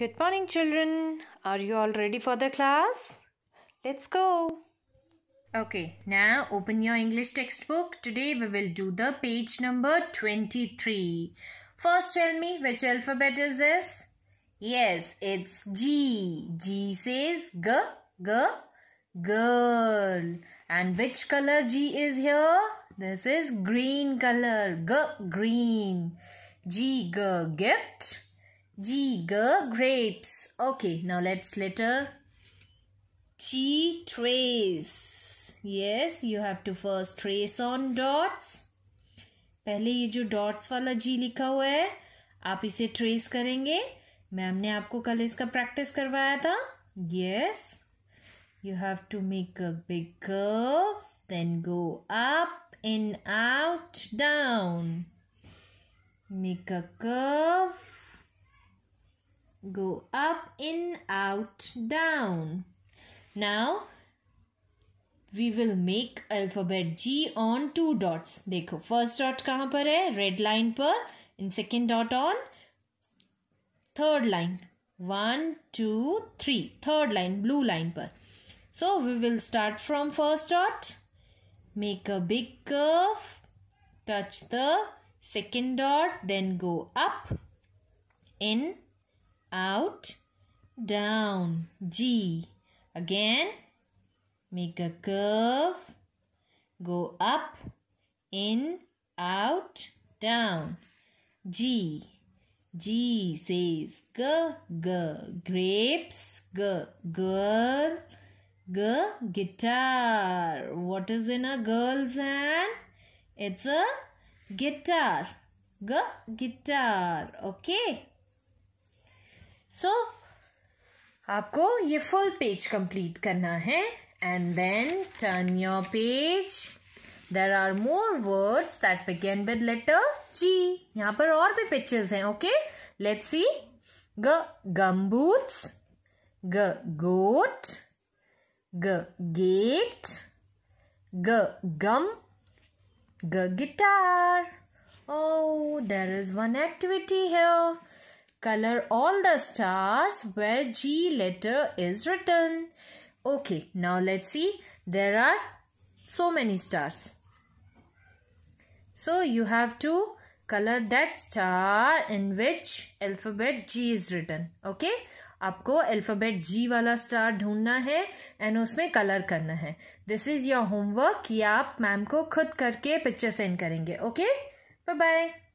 Good morning, children. Are you all ready for the class? Let's go. Okay, now open your English textbook. Today we will do the page number 23. First, tell me which alphabet is this? Yes, it's G. G says G, G, girl. And which color G is here? This is green color. G, green. G, G, gift. G. G. Grapes. Okay, now let's letter T. Trace. Yes, you have to first trace on dots. पहले ये जो dots वाला जी लिखा हुआ है आप इसे trace करेंगे मैम ने आपको कल इसका प्रैक्टिस करवाया था yes you have to make a big curve then go up in out down make a curve go up in out down now we will make alphabet g on two dots dekho first dot kahan par hai red line per in second dot on third line 1 third line blue line per so we will start from first dot make a big curve touch the second dot then go up in out, down, G. Again, make a curve, go up, in, out, down, G. G says g, g, grapes, g, girl, g, guitar. What is in a girl's hand? It's a guitar. G, guitar. Okay. So so, आपको ये full page complete करना है and then turn your page there are more words that begin with letter G यहाँ पर और भी pictures हैं okay let's see ग गम्बूट्स ग गोट ग gate g gum g guitar oh there is one activity है color all the stars where G letter is written. Okay, now let's see. There are so many stars. So you have to color that star in which alphabet G is written. Okay. आपको alphabet G वाला star ढूंढना है and उसमें colour करना है this is your homework या आप ma'am को खुद करके पिक्चर सेंड करेंगे ओके बाय बाय